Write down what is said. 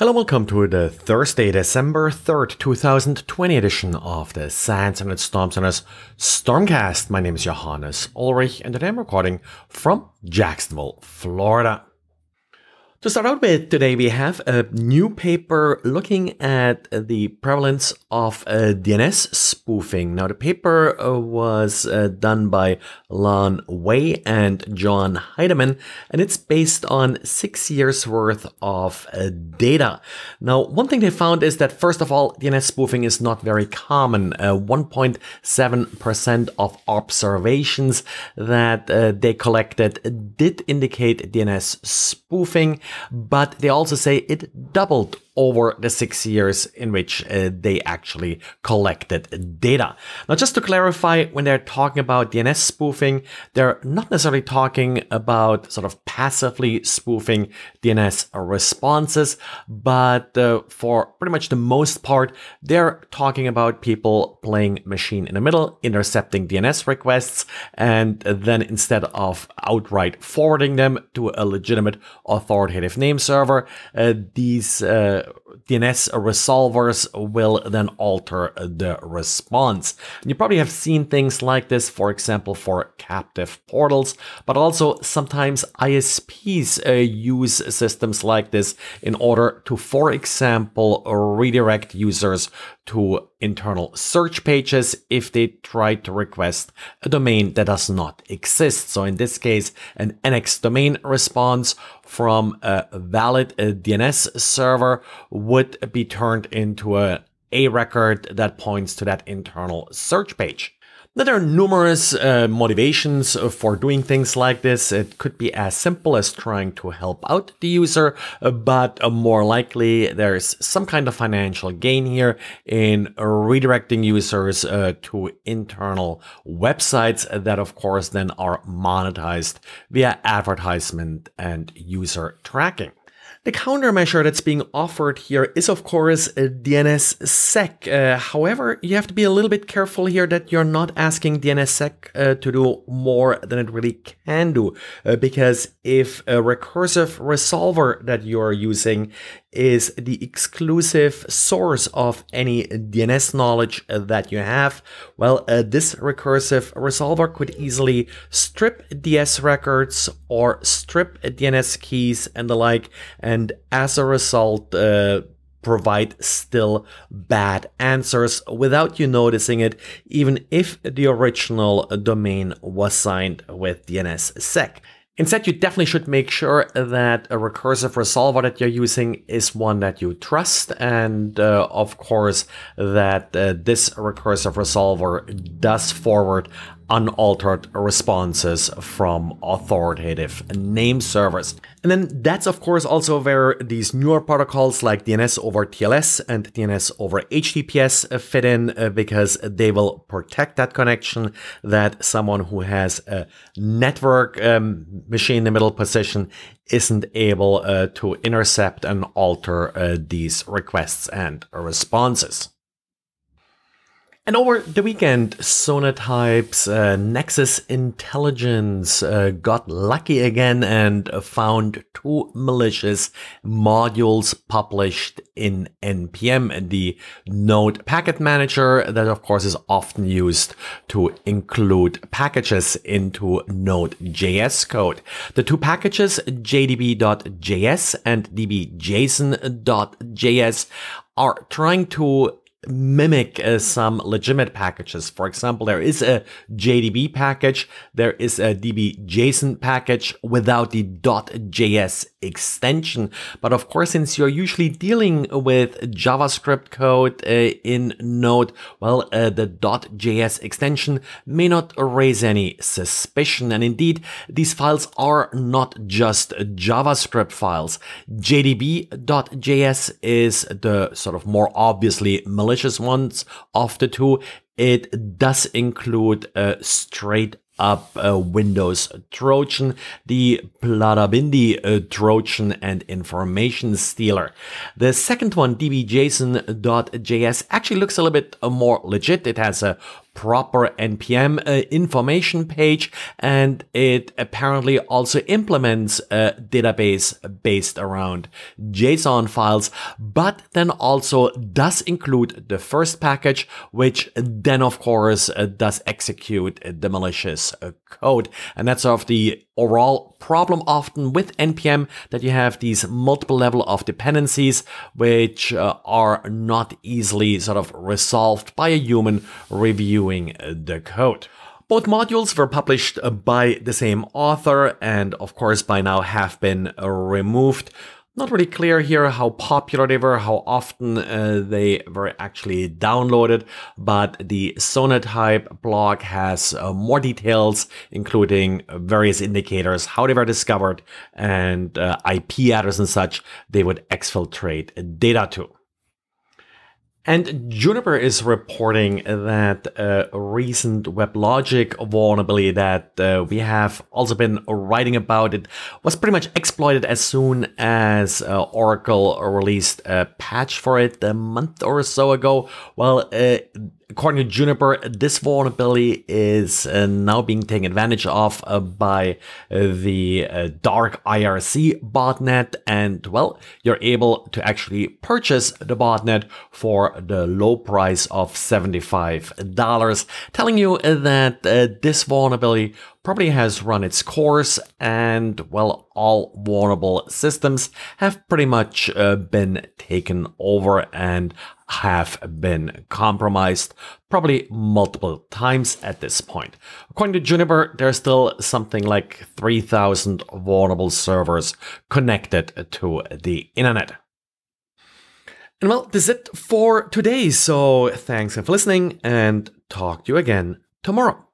Hello, welcome to the Thursday, December 3rd, 2020 edition of the Sands and its Storm Center's Stormcast. My name is Johannes Ulrich, and today I'm recording from Jacksonville, Florida. To start out with, today we have a new paper looking at the prevalence of uh, DNS spoofing. Now, the paper uh, was uh, done by Lan Wei and John Heidemann, and it's based on six years worth of uh, data. Now, one thing they found is that, first of all, DNS spoofing is not very common. 1.7% uh, of observations that uh, they collected did indicate DNS spoofing but they also say it doubled over the six years in which uh, they actually collected data. Now, just to clarify, when they're talking about DNS spoofing, they're not necessarily talking about sort of passively spoofing DNS responses, but uh, for pretty much the most part, they're talking about people playing machine in the middle, intercepting DNS requests, and then instead of outright forwarding them to a legitimate authoritative name server, uh, these uh, DNS resolvers will then alter the response. You probably have seen things like this, for example, for captive portals, but also sometimes ISPs uh, use systems like this in order to, for example, redirect users to internal search pages if they try to request a domain that does not exist. So in this case, an NX domain response from a valid uh, DNS server would be turned into a, a record that points to that internal search page. There are numerous uh, motivations for doing things like this. It could be as simple as trying to help out the user, but more likely there's some kind of financial gain here in redirecting users uh, to internal websites that of course then are monetized via advertisement and user tracking. The countermeasure that's being offered here is of course DNSSEC. Uh, however, you have to be a little bit careful here that you're not asking DNSSEC uh, to do more than it really can do, uh, because if a recursive resolver that you're using is the exclusive source of any DNS knowledge that you have, well, uh, this recursive resolver could easily strip DS records or strip DNS keys and the like, and as a result, uh, provide still bad answers without you noticing it, even if the original domain was signed with DNSSEC. Instead, you definitely should make sure that a recursive resolver that you're using is one that you trust. And uh, of course, that uh, this recursive resolver does forward unaltered responses from authoritative name servers. And then that's of course also where these newer protocols like DNS over TLS and DNS over HTTPS fit in uh, because they will protect that connection that someone who has a network um, machine in the middle position isn't able uh, to intercept and alter uh, these requests and responses. And over the weekend, Sonatype's uh, Nexus Intelligence uh, got lucky again and found two malicious modules published in NPM, the Node Packet Manager that of course is often used to include packages into Node.js code. The two packages, jdb.js and dbjson.js, are trying to mimic uh, some legitimate packages. For example, there is a JDB package, there is a DBJSON package without the .js extension. But of course, since you're usually dealing with JavaScript code uh, in Node, well, uh, the .js extension may not raise any suspicion. And indeed, these files are not just JavaScript files. JDB.js is the sort of more obviously malicious malicious ones of the two. It does include a uh, straight up uh, Windows Trojan, the Pladabindi uh, Trojan and information stealer. The second one, dbjson.js, actually looks a little bit more legit. It has a proper NPM uh, information page and it apparently also implements a database based around JSON files, but then also does include the first package, which then of course uh, does execute the malicious uh, code. And that's sort of the overall problem often with NPM that you have these multiple level of dependencies, which uh, are not easily sort of resolved by a human reviewing the code. Both modules were published uh, by the same author and of course by now have been uh, removed. Not really clear here how popular they were, how often uh, they were actually downloaded, but the Sonatype blog has uh, more details, including various indicators, how they were discovered, and uh, IP addresses and such they would exfiltrate data to. And Juniper is reporting that a uh, recent WebLogic vulnerability that uh, we have also been writing about it was pretty much exploited as soon as uh, Oracle released a patch for it a month or so ago. Well, uh, According to Juniper, this vulnerability is uh, now being taken advantage of uh, by uh, the uh, dark IRC botnet. And well, you're able to actually purchase the botnet for the low price of $75, telling you that uh, this vulnerability probably has run its course and, well, all vulnerable systems have pretty much uh, been taken over and have been compromised, probably multiple times at this point. According to Juniper, there's still something like 3,000 vulnerable servers connected to the internet. And well, this is it for today. So thanks for listening and talk to you again tomorrow.